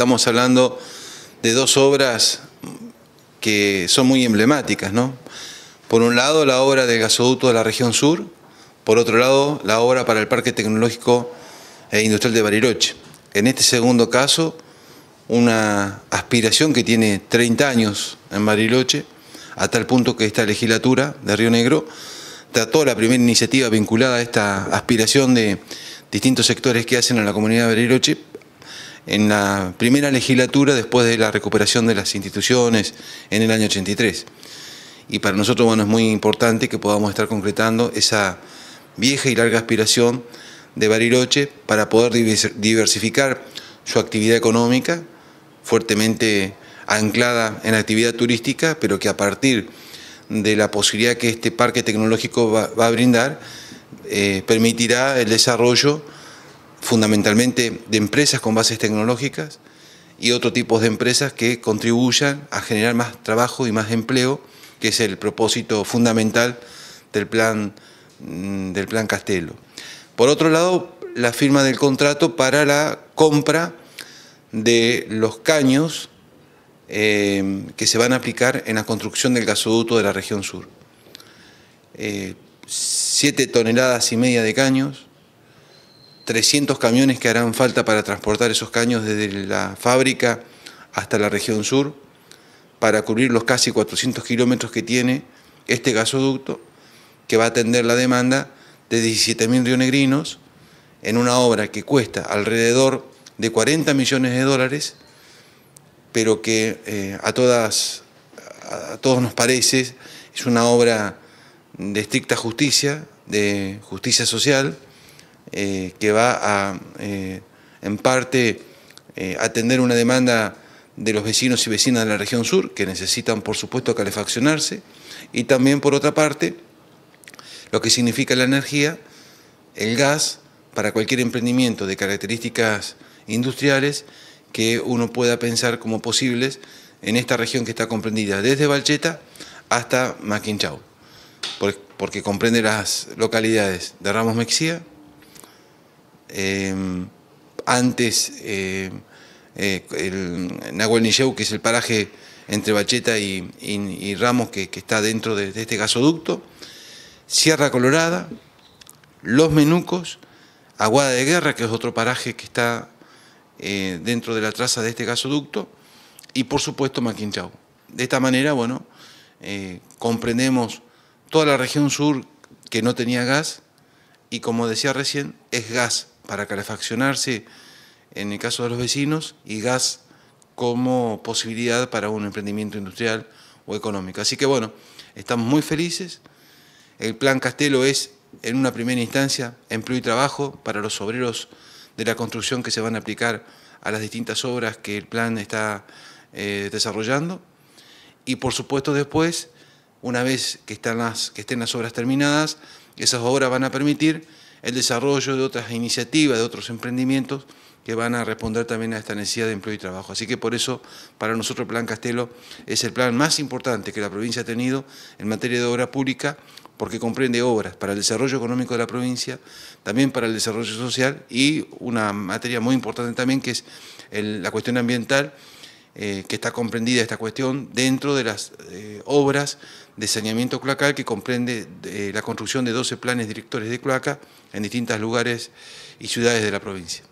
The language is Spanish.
Estamos hablando de dos obras que son muy emblemáticas, ¿no? Por un lado, la obra del gasoducto de la región sur, por otro lado, la obra para el Parque Tecnológico e Industrial de Bariloche. En este segundo caso, una aspiración que tiene 30 años en Bariloche, a tal punto que esta legislatura de Río Negro trató la primera iniciativa vinculada a esta aspiración de distintos sectores que hacen en la comunidad de Bariloche en la primera legislatura después de la recuperación de las instituciones en el año 83. Y para nosotros bueno, es muy importante que podamos estar concretando esa vieja y larga aspiración de Bariloche para poder diversificar su actividad económica, fuertemente anclada en la actividad turística, pero que a partir de la posibilidad que este parque tecnológico va, a brindar, eh, permitirá el desarrollo fundamentalmente de empresas con bases tecnológicas y otro tipo de empresas que contribuyan a generar más trabajo y más empleo, que es el propósito fundamental del plan, mm, del plan Castelo. Por otro lado, la firma del contrato para la compra de los caños eh, que se van a aplicar en la construcción del gasoducto de la región sur. Eh, siete toneladas y media de caños, 300 camiones que harán falta para transportar esos caños desde la fábrica hasta la región sur, para cubrir los casi 400 kilómetros que tiene este gasoducto, que va a atender la demanda de 17.000 rionegrinos en una obra que cuesta alrededor de 40 millones de dólares, pero que eh, a, todas, a todos nos parece es una obra de estricta justicia, de justicia social, eh, que va a, eh, en parte, eh, atender una demanda de los vecinos y vecinas de la región sur, que necesitan, por supuesto, calefaccionarse, y también, por otra parte, lo que significa la energía, el gas, para cualquier emprendimiento de características industriales que uno pueda pensar como posibles en esta región que está comprendida desde Valcheta hasta Maquinchau, porque comprende las localidades de Ramos Mexía, Em, antes, em, eh, el Nahuel Nilleu, que es el paraje entre Bacheta y, Ramos, que, está dentro de, de, este gasoducto, Sierra Colorada, Los Menucos, Aguada de Guerra, que es otro paraje que está eh, dentro de la traza de este gasoducto, y por supuesto Maquinchau. De esta manera, bueno, eh, comprendemos toda la región sur que no tenía gas, y como decía recién, es gas para calefaccionarse en el caso de los vecinos y gas como posibilidad para un emprendimiento industrial o económico. Así que bueno, estamos muy felices. El plan Castelo es, en una primera instancia, empleo y trabajo para los obreros de la construcción que se van a aplicar a las distintas obras que el plan está eh, desarrollando. Y por supuesto después, una vez que, están las, que estén las obras terminadas, esas obras van a permitir el desarrollo de otras iniciativas, de otros emprendimientos que van a responder también a esta necesidad de empleo y trabajo. Así que por eso, para nosotros, el Plan Castelo es el plan más importante que la provincia ha tenido en materia de obra pública, porque comprende obras para el desarrollo económico de la provincia, también para el desarrollo social y una materia muy importante también que es la cuestión ambiental eh, que está comprendida esta cuestión dentro de las eh, obras de saneamiento cloacal que comprende eh, la construcción de 12 planes directores de cloaca en distintos lugares y ciudades de la provincia.